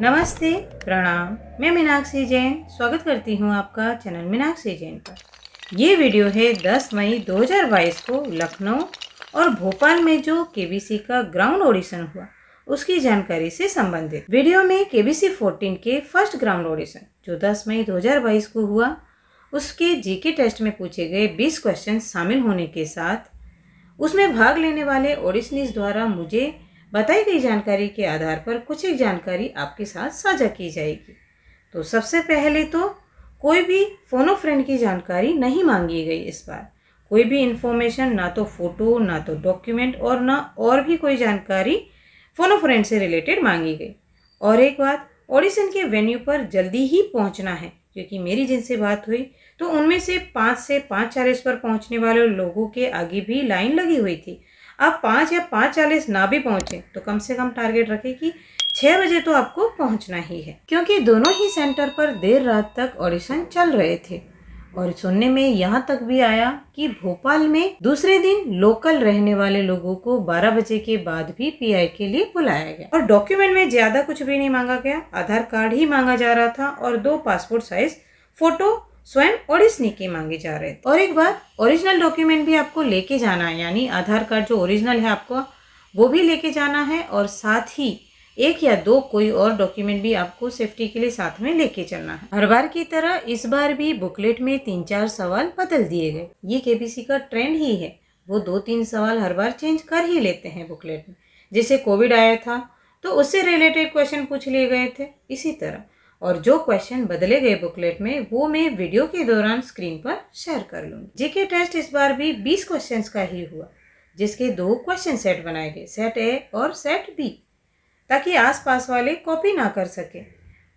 नमस्ते प्रणाम मैं मीनाक्षी जैन स्वागत करती हूँ आपका चैनल मीनाक्षी जैन पर ये वीडियो है 10 मई 2022 को लखनऊ और भोपाल में जो केबीसी का ग्राउंड ऑडिशन हुआ उसकी जानकारी से संबंधित वीडियो में केबीसी 14 के फर्स्ट ग्राउंड ऑडिशन जो 10 मई 2022 को हुआ उसके जीके टेस्ट में पूछे गए 20 क्वेश्चन शामिल होने के साथ उसमें भाग लेने वाले ऑडिशनिस द्वारा मुझे बताई गई जानकारी के आधार पर कुछ एक जानकारी आपके साथ साझा की जाएगी तो सबसे पहले तो कोई भी फ़ोनो फ्रेंड की जानकारी नहीं मांगी गई इस बार कोई भी इन्फॉर्मेशन ना तो फ़ोटो ना तो डॉक्यूमेंट और ना और भी कोई जानकारी फ़ोनो फ्रेंड से रिलेटेड मांगी गई और एक बात ऑडिशन के वेन्यू पर जल्दी ही पहुंचना है क्योंकि मेरी जिनसे बात हुई तो उनमें से पाँच से पाँच चालीस पर पहुंचने वाले लोगों के आगे भी लाइन लगी हुई थी आप पाँच या पाँच चालीस ना भी पहुँचे तो कम से कम टारगेट रखे कि छः बजे तो आपको पहुँचना ही है क्योंकि दोनों ही सेंटर पर देर रात तक ऑडिशन चल रहे थे और सुनने में यहाँ तक भी आया कि भोपाल में दूसरे दिन लोकल रहने वाले लोगों को 12 बजे के बाद भी पीआई के लिए बुलाया गया और डॉक्यूमेंट में ज़्यादा कुछ भी नहीं मांगा गया आधार कार्ड ही मांगा जा रहा था और दो पासपोर्ट साइज फोटो स्वयं ओडिशनी के मांगे जा रहे थे और एक बात ओरिजिनल डॉक्यूमेंट भी आपको लेके जाना है यानी आधार कार्ड जो ओरिजिनल है आपको वो भी लेके जाना है और साथ ही एक या दो कोई और डॉक्यूमेंट भी आपको सेफ्टी के लिए साथ में लेके चलना है हर बार की तरह इस बार भी बुकलेट में तीन चार सवाल बदल दिए गए ये के का ट्रेंड ही है वो दो तीन सवाल हर बार चेंज कर ही लेते हैं बुकलेट में जैसे कोविड आया था तो उससे रिलेटेड क्वेश्चन पूछ लिए गए थे इसी तरह और जो क्वेश्चन बदले गए बुकलेट में वो मैं वीडियो के दौरान स्क्रीन पर शेयर कर लूँगी जीके टेस्ट इस बार भी 20 क्वेश्चंस का ही हुआ जिसके दो क्वेश्चन सेट बनाए गए सेट ए और सेट बी ताकि आसपास वाले कॉपी ना कर सकें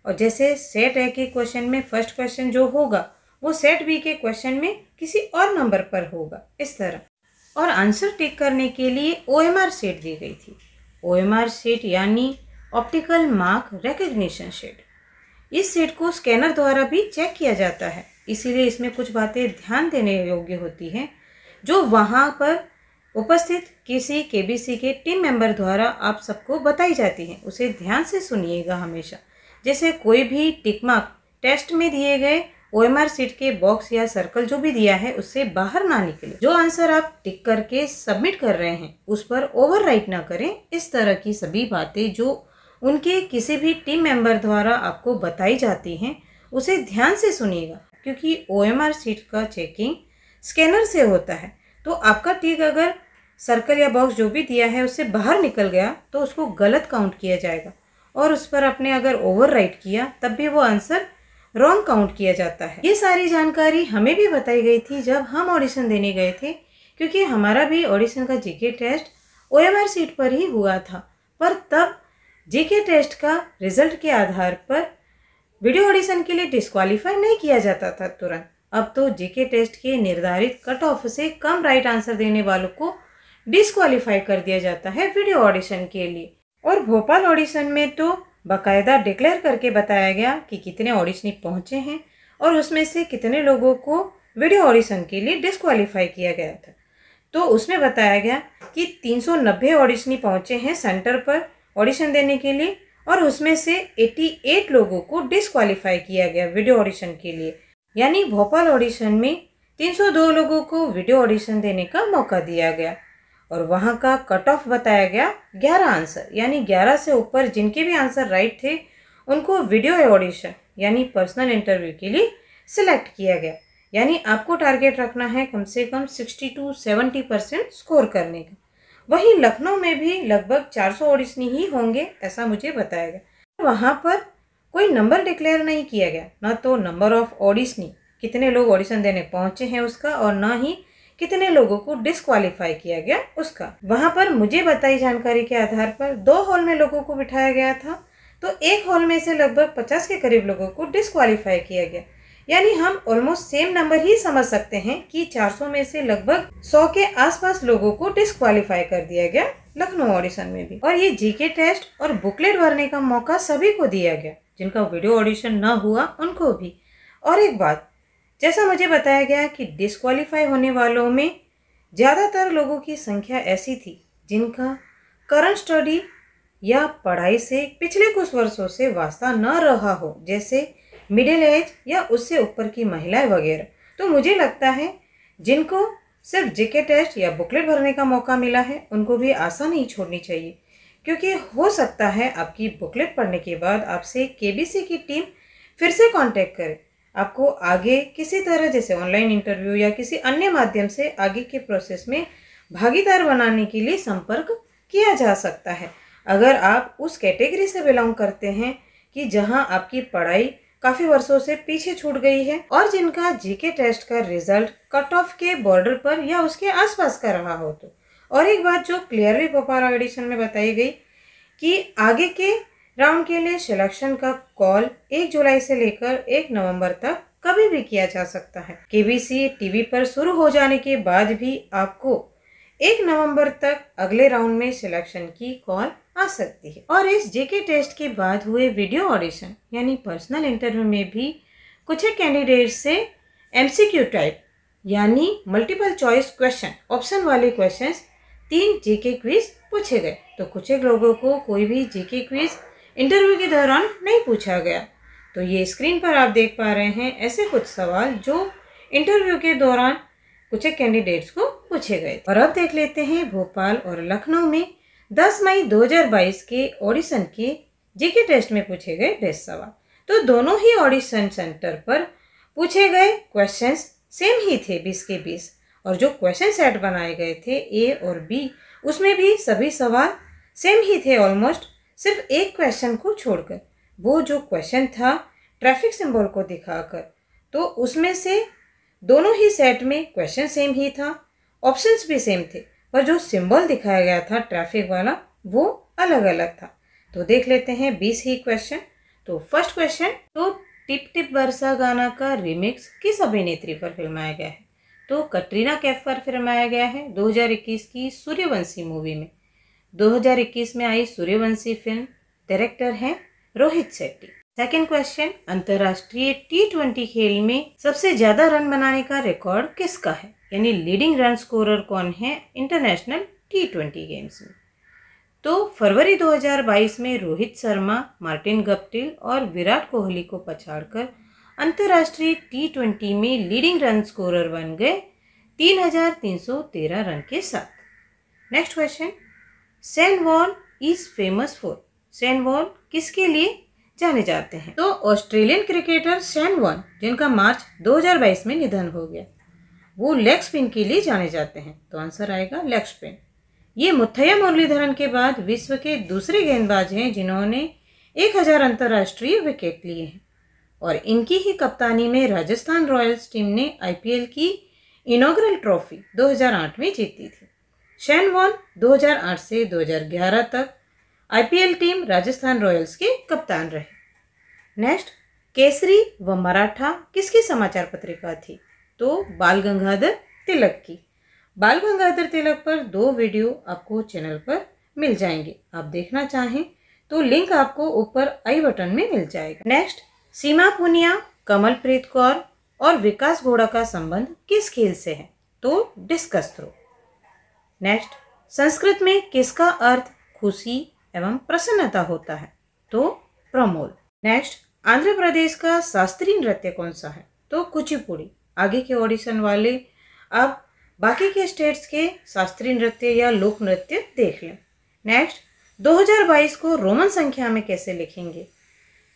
और जैसे सेट ए के क्वेश्चन में फर्स्ट क्वेश्चन जो होगा वो सेट बी के क्वेश्चन में किसी और नंबर पर होगा इस तरह और आंसर टिक करने के लिए ओ एम आर सेट दी गई थी ओ एम आर सेट यानी ऑप्टिकल मार्क रिकग्निशन सेट इस सीट को स्कैनर द्वारा भी चेक किया जाता है इसीलिए इसमें कुछ बातें ध्यान देने योग्य होती हैं जो वहाँ पर उपस्थित किसी केबीसी के टीम मेंबर द्वारा आप सबको बताई जाती हैं उसे ध्यान से सुनिएगा हमेशा जैसे कोई भी टिकमार्क टेस्ट में दिए गए ओ एम आर सीट के बॉक्स या सर्कल जो भी दिया है उससे बाहर ना निकले जो आंसर आप टिक करके सबमिट कर रहे हैं उस पर ओवर राइट ना करें इस तरह की सभी बातें जो उनके किसी भी टीम मेंबर द्वारा आपको बताई जाती हैं उसे ध्यान से सुनिएगा क्योंकि ओ सीट का चेकिंग स्कैनर से होता है तो आपका टिक अगर सर्कल या बॉक्स जो भी दिया है उससे बाहर निकल गया तो उसको गलत काउंट किया जाएगा और उस पर आपने अगर ओवर किया तब भी वो आंसर रॉन्ग काउंट किया जाता है ये सारी जानकारी हमें भी बताई गई थी जब हम ऑडिशन देने गए थे क्योंकि हमारा भी ऑडिशन का जीके टेस्ट ओएमआर सीट पर ही हुआ था पर तब जीके टेस्ट का रिजल्ट के आधार पर वीडियो ऑडिशन के लिए डिस्क्वालीफाई नहीं किया जाता था तुरंत अब तो जीके टेस्ट के निर्धारित कट ऑफ से कम राइट आंसर देने वालों को डिस्क्वालीफाई कर दिया जाता है वीडियो ऑडिशन के लिए और भोपाल ऑडिशन में तो बाकायदा डिक्लेयर करके बताया गया कि कितने ऑडिशनी पहुँचे हैं और उसमें से कितने लोगों को वीडियो ऑडिशन के लिए डिस्क्वालीफाई किया गया था तो उसमें बताया गया कि 390 ऑडिशनी पहुँचे हैं सेंटर पर ऑडिशन देने के लिए और उसमें से 88 लोगों को डिसक्वालीफाई किया गया वीडियो ऑडिशन के लिए यानी भोपाल ऑडिशन में 302 लोगों को वीडियो ऑडिशन देने का मौका दिया गया और वहाँ का कट ऑफ बताया गया 11 आंसर यानी 11 से ऊपर जिनके भी आंसर राइट थे उनको वीडियो ऑडिशन यानी पर्सनल इंटरव्यू के लिए सिलेक्ट किया गया यानी आपको टारगेट रखना है कम से कम sixty to seventy percent score करने का वहीं लखनऊ में भी लगभग 400 ओडिशनी ही होंगे ऐसा मुझे बताया गया वहाँ पर कोई नंबर डिक्लेयर नहीं किया गया न तो नंबर ऑफ ऑडिशनी कितने लोग ऑडिशन देने पहुँचे हैं उसका और न ही कितने लोगों को डिसक्वालीफाई किया गया उसका वहाँ पर मुझे बताई जानकारी के आधार पर दो हॉल में लोगों को बिठाया गया था तो एक हॉल में से लगभग पचास के करीब लोगों को डिसक्वालीफाई किया गया यानी हम ऑलमोस्ट सेम नंबर ही समझ सकते हैं कि 400 में से लगभग 100 के आसपास लोगों को डिस्कालीफाई कर दिया गया लखनऊ ऑडिशन में भी और ये जीके टेस्ट और बुकलेट भरने का मौका सभी को दिया गया जिनका वीडियो ऑडिशन न हुआ उनको भी और एक बात जैसा मुझे बताया गया कि डिस्कालीफाई होने वालों में ज़्यादातर लोगों की संख्या ऐसी थी जिनका करंट स्टडी या पढ़ाई से पिछले कुछ वर्षों से वास्ता न रहा हो जैसे मिडिल एज या उससे ऊपर की महिलाएं वगैरह तो मुझे लगता है जिनको सिर्फ जेके टेस्ट या बुकलेट भरने का मौका मिला है उनको भी आशा नहीं छोड़नी चाहिए क्योंकि हो सकता है आपकी बुकलेट पढ़ने के बाद आपसे के की टीम फिर से कॉन्टेक्ट करे आपको आगे किसी तरह जैसे ऑनलाइन इंटरव्यू या किसी अन्य माध्यम से आगे के प्रोसेस में भागीदार बनाने के लिए संपर्क किया जा सकता है अगर आप उस कैटेगरी से बिलोंग करते हैं कि जहां आपकी पढ़ाई काफी वर्षों से पीछे छूट गई है और जिनका जीके टेस्ट का रिजल्ट कट ऑफ के बॉर्डर पर या उसके आसपास का रहा हो तो और एक बात जो क्लियरली पोपारा एडिशन में बताई गई कि आगे के राउंड के लिए सिलेक्शन का कॉल एक जुलाई से लेकर एक नवंबर तक कभी भी किया जा सकता है केबीसी टीवी पर शुरू हो जाने के बाद भी आपको एक नवंबर तक अगले राउंड में सिलेक्शन की कॉल आ सकती है और इस जेके टेस्ट के बाद हुए वीडियो ऑडिशन यानी पर्सनल इंटरव्यू में भी कुछ ही कैंडिडेट से एमसीक्यू टाइप यानी मल्टीपल चॉइस क्वेश्चन ऑप्शन वाले क्वेश्चन तीन जेके क्विज पूछे गए तो कुछ एक लोगों को कोई भी जेके क्विज इंटरव्यू के दौरान नहीं पूछा गया तो ये स्क्रीन पर आप देख पा रहे हैं ऐसे कुछ सवाल जो इंटरव्यू के दौरान कुछ कैंडिडेट्स को पूछे गए और अब देख लेते हैं भोपाल और लखनऊ में 10 मई 2022 के ऑडिशन के जीके टेस्ट में पूछे गए बेस्ट सवाल तो दोनों ही ऑडिशन सेंटर पर पूछे गए क्वेश्चंस सेम ही थे बीस के बीस और जो क्वेश्चन सेट बनाए गए थे ए और बी उसमें भी सभी सवाल सेम ही थे ऑलमोस्ट सिर्फ एक क्वेश्चन को छोड़कर वो जो क्वेश्चन था ट्रैफिक सिंबल को दिखाकर तो उसमें से दोनों ही सेट में क्वेश्चन सेम ही था ऑप्शंस भी सेम थे पर जो सिंबल दिखाया गया था ट्रैफिक वाला वो अलग अलग था तो देख लेते हैं बीस ही क्वेश्चन तो फर्स्ट क्वेश्चन तो टिप टिप बरसा गाना का रिमिक्स किस अभिनेत्री पर फिल्माया गया है तो कटरीना कैफ पर फिल्माया गया है 2021 की सूर्यवंशी मूवी में 2021 में आई सूर्यवंशी फिल्म डायरेक्टर है रोहित शेट्टी सेकेंड क्वेश्चन अंतर्राष्ट्रीय टी ट्वेंटी खेल में सबसे ज्यादा रन बनाने का रिकॉर्ड किसका है यानी लीडिंग रन स्कोरर कौन है इंटरनेशनल टी ट्वेंटी गेम्स में तो फरवरी 2022 में रोहित शर्मा मार्टिन गप्टिल और विराट कोहली को पछाड़कर अंतर्राष्ट्रीय टी ट्वेंटी में लीडिंग रन स्कोरर बन गए 3,313 रन के साथ next question Shane Warne is famous for Shane Warne किसके लिए जाने जाते हैं तो ऑस्ट्रेलियन क्रिकेटर सेन वॉन जिनका मार्च 2022 में निधन हो गया वो लेग स्पिन के लिए जाने जाते हैं तो आंसर आएगा लेग स्पिन ये मुथैया मुरलीधरन के बाद विश्व के दूसरे गेंदबाज हैं जिन्होंने एक हजार अंतर्राष्ट्रीय विकेट लिए हैं और इनकी ही कप्तानी में राजस्थान रॉयल्स टीम ने आई की इनोग्रल ट्रॉफी 2008 में जीती थी शैन वॉन 2008 से 2011 तक आईपीएल टीम राजस्थान रॉयल्स के कप्तान रहे नेक्स्ट केसरी व मराठा किसकी समाचार पत्रिका थी तो बाल गंगाधर तिलक की बाल गंगाधर तिलक पर दो वीडियो आपको चैनल पर मिल जाएंगे आप देखना चाहें तो लिंक आपको ऊपर आई बटन में मिल जाएगा नेक्स्ट सीमा पुनिया कमलप्रीत कौर और विकास घोड़ा का संबंध किस खेल से है तो डिस्कस थ्रो नेक्स्ट संस्कृत में किसका अर्थ खुशी एवं प्रसन्नता होता है तो प्रमोल नेक्स्ट आंध्र प्रदेश का शास्त्रीय नृत्य कौन सा है तो कुचिपुड़ी आगे के ऑडिशन वाले अब बाकी के स्टेट्स के शास्त्रीय नृत्य या लोक नृत्य देख लें नेक्स्ट 2022 को रोमन संख्या में कैसे लिखेंगे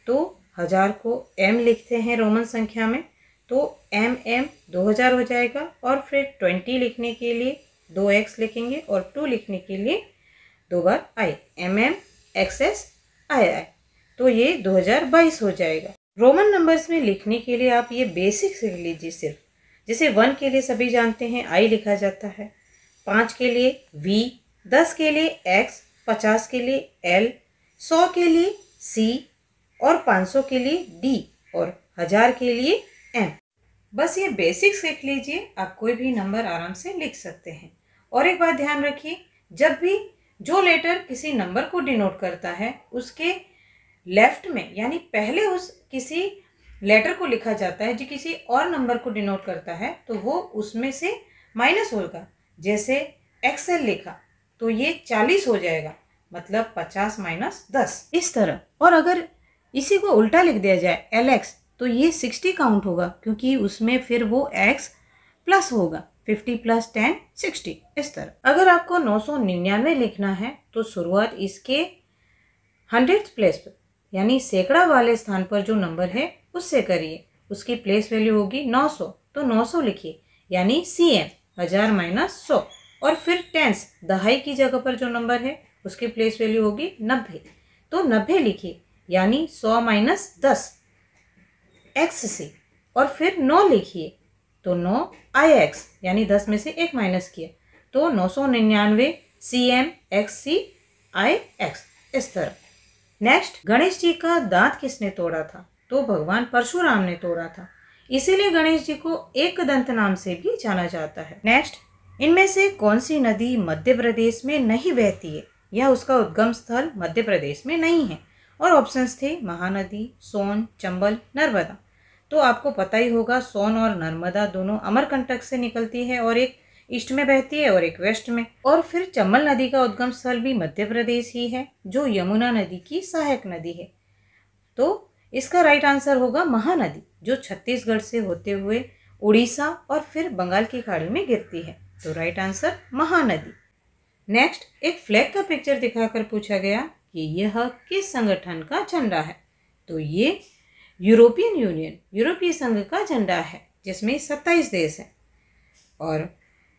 तो हज़ार को एम लिखते हैं रोमन संख्या में तो एम एम दो हज़ार हो जाएगा और फिर ट्वेंटी लिखने के लिए दो एक्स लिखेंगे और टू लिखने के लिए दो बार I M M X S I I तो ये 2022 हो जाएगा रोमन नंबर्स में लिखने के लिए आप ये बेसिक सीख लीजिए सिर्फ जैसे वन के लिए सभी जानते हैं आई लिखा जाता है पाँच के लिए वी दस के लिए एक्स पचास के लिए एल सौ के लिए सी और पाँच सौ के लिए डी और हज़ार के लिए एम बस ये बेसिक सीख लीजिए आप कोई भी नंबर आराम से लिख सकते हैं और एक बात ध्यान रखिए जब भी जो लेटर किसी नंबर को डिनोट करता है उसके लेफ्ट में यानी पहले उस किसी लेटर को लिखा जाता है जो किसी और नंबर को डिनोट करता है तो वो उसमें से माइनस होगा जैसे एक्सएल लिखा तो ये चालीस हो जाएगा मतलब पचास माइनस दस इस तरह और अगर इसी को उल्टा लिख दिया जाए एल एक्स तो ये सिक्सटी काउंट होगा क्योंकि उसमें फिर वो एक्स प्लस होगा फिफ्टी प्लस टेन सिक्सटी इस तरह अगर आपको नौ सौ निन्यानवे लिखना है तो शुरुआत इसके हंड्रेड प्लेस पर यानी सैकड़ा वाले स्थान पर जो नंबर है उससे करिए उसकी प्लेस वैल्यू होगी 900 तो 900 लिखिए यानी सी एम हज़ार माइनस सौ और फिर टेंस दहाई की जगह पर जो नंबर है उसकी प्लेस वैल्यू होगी नब्बे तो नब्बे लिखिए यानी सौ माइनस दस एक्स से और फिर नौ लिखिए तो नौ आई एक्स यानी दस में से एक माइनस किया तो नौ सौ निन्यानवे C M X C I X इस तरह नेक्स्ट गणेश जी का दांत किसने तोड़ा था तो भगवान परशुराम ने तोड़ा था इसीलिए गणेश जी को एक दंत नाम से भी जाना जाता है नेक्स्ट इनमें से कौन सी नदी मध्य प्रदेश में नहीं बहती है या उसका उद्गम स्थल मध्य प्रदेश में नहीं है और ऑप्शंस थे महानदी सोन चंबल नर्मदा तो आपको पता ही होगा सोन और नर्मदा दोनों अमरकंटक से निकलती है और एक ईस्ट में बहती है और एक वेस्ट में और फिर चम्बल नदी का उद्गम स्थल भी मध्य प्रदेश ही है जो यमुना नदी की सहायक नदी है तो इसका राइट आंसर होगा महानदी जो छत्तीसगढ़ से होते हुए उड़ीसा और फिर बंगाल की खाड़ी में गिरती है तो राइट आंसर महानदी नेक्स्ट एक फ्लैग का पिक्चर दिखाकर पूछा गया कि यह किस संगठन का झंडा है तो ये यूरोपियन यूनियन यूरोपीय संघ का झंडा है जिसमें सत्ताईस देश हैं और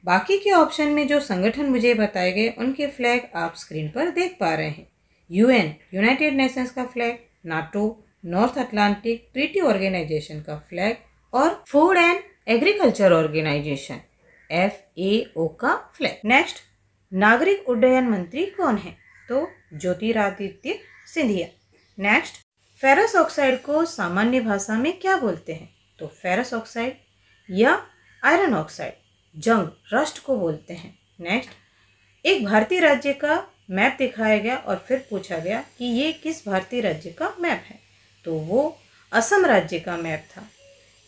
बाकी के ऑप्शन में जो संगठन मुझे बताए गए उनके फ्लैग आप स्क्रीन पर देख पा रहे हैं यूएन यूनाइटेड नेशंस का flag NATO North Atlantic Treaty Organisation का फ्लैग और food and agriculture organisation F A O का फ्लैग नेक्स्ट नागरिक उड्डयन मंत्री कौन है तो Jyotiraditya Scindia next ferrous oxide को सामान्य भाषा में क्या बोलते हैं तो फेरस ऑक्साइड या आयरन ऑक्साइड जंग राष्ट्र को बोलते हैं नेक्स्ट एक भारतीय राज्य का मैप दिखाया गया और फिर पूछा गया कि ये किस भारतीय राज्य का मैप है तो वो असम राज्य का मैप था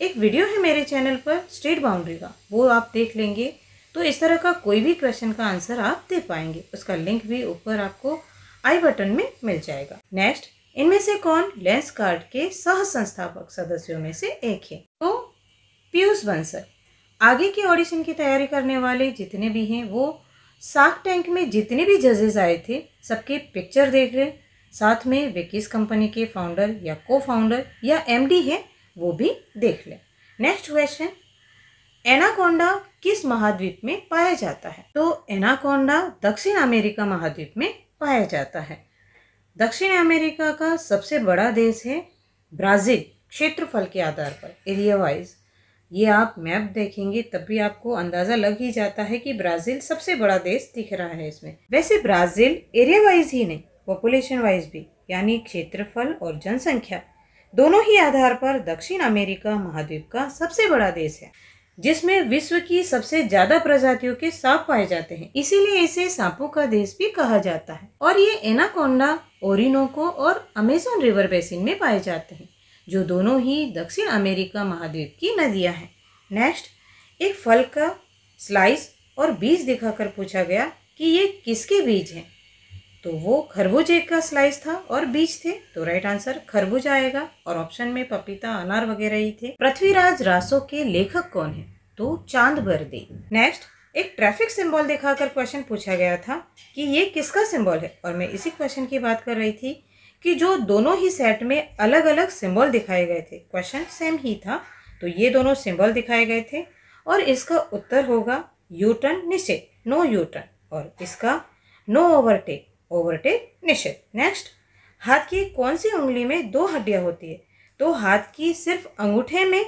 एक वीडियो है मेरे चैनल पर स्टेट बाउंड्री का वो आप देख लेंगे तो इस तरह का कोई भी क्वेश्चन का आंसर आप दे पाएंगे उसका लिंक भी ऊपर आपको आई बटन में मिल जाएगा नेक्स्ट इनमें से कौन लेंस कार्ड के सह संस्थापक सदस्यों में से एक है तो पीयूष बंसल आगे की ऑडिशन की तैयारी करने वाले जितने भी हैं वो साख टैंक में जितने भी जजेस आए थे सबके पिक्चर देख रहे साथ में वे किस कंपनी के फाउंडर या को फाउंडर या डी है वो भी देख लें नेक्स्ट क्वेश्चन एनाकोंडा किस महाद्वीप में पाया जाता है तो एनाकोंडा दक्षिण अमेरिका महाद्वीप में पाया जाता है दक्षिण अमेरिका का सबसे बड़ा देश है ब्राज़ील क्षेत्रफल के आधार पर एरिया वाइज ये आप मैप देखेंगे तब भी आपको अंदाज़ा लग ही जाता है कि ब्राज़ील सबसे बड़ा देश दिख रहा है इसमें वैसे ब्राज़ील एरिया वाइज ही नहीं पॉपुलेशन वाइज भी यानी क्षेत्रफल और जनसंख्या दोनों ही आधार पर दक्षिण अमेरिका महाद्वीप का सबसे बड़ा देश है जिसमें विश्व की सबसे ज्यादा प्रजातियों के सांप पाए जाते हैं इसीलिए इसे सांपों का देश भी कहा जाता है और ये एनाकोंडा ओरिनोको और अमेजोन रिवर बेसिन में पाए जाते हैं जो दोनों ही दक्षिण अमेरिका महाद्वीप की नदियां हैं नेक्स्ट एक फल का स्लाइस और बीज दिखाकर पूछा गया कि ये किसके बीज हैं तो वो खरबूजे का स्लाइस था और बीज थे तो राइट आंसर खरबूजा आएगा और ऑप्शन में पपीता अनार वगैरह ही थे पृथ्वीराज रासो के लेखक कौन है तो चांद भर दे नेक्स्ट एक ट्रैफिक सिंबल दिखाकर क्वेश्चन पूछा गया था कि ये किसका सिंबल है और मैं इसी क्वेश्चन की बात कर रही थी कि जो दोनों ही सेट में अलग अलग सिंबल दिखाए गए थे क्वेश्चन सेम ही था तो ये दोनों सिंबल दिखाए गए थे और इसका उत्तर होगा यूटर्न निषेध नो यूटर्न और इसका नो ओवरटेक ओवरटेक निषेध नेक्स्ट हाथ की कौन सी उंगली में दो हड्डियाँ होती है तो हाथ की सिर्फ अंगूठे में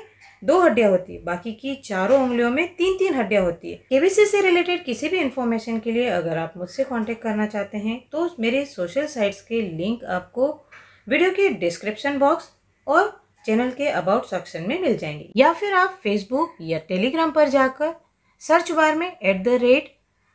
दो हड्डियां होती है बाकी की चारों उंगलियों में तीन तीन हड्डियां होती है केबीसी से रिलेटेड किसी भी इन्फॉर्मेशन के लिए अगर आप मुझसे कॉन्टेक्ट करना चाहते हैं तो मेरे सोशल साइट्स के लिंक आपको वीडियो के डिस्क्रिप्शन बॉक्स और चैनल के अबाउट सेक्शन में मिल जाएंगे या फिर आप फेसबुक या टेलीग्राम पर जाकर सर्च बार में at the rate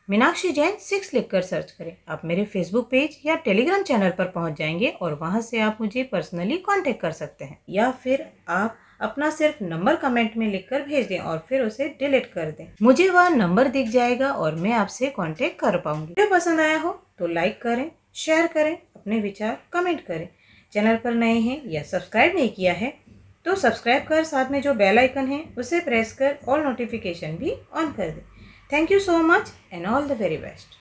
Meenakshi Jain six लिखकर सर्च करें आप मेरे फेसबुक पेज या टेलीग्राम चैनल पर पहुंच जाएंगे और वहां से आप मुझे पर्सनली कांटेक्ट कर सकते हैं या फिर आप अपना सिर्फ नंबर कमेंट में लिखकर भेज दें और फिर उसे डिलीट कर दें मुझे वह नंबर दिख जाएगा और मैं आपसे कांटेक्ट कर पाऊंगी वीडियो पसंद आया हो तो लाइक करें शेयर करें अपने विचार कमेंट करें चैनल पर नए हैं या सब्सक्राइब नहीं किया है तो सब्सक्राइब कर साथ में जो बेल आइकन है उसे प्रेस कर ऑल नोटिफिकेशन भी ऑन कर दें thank you so much and all the very best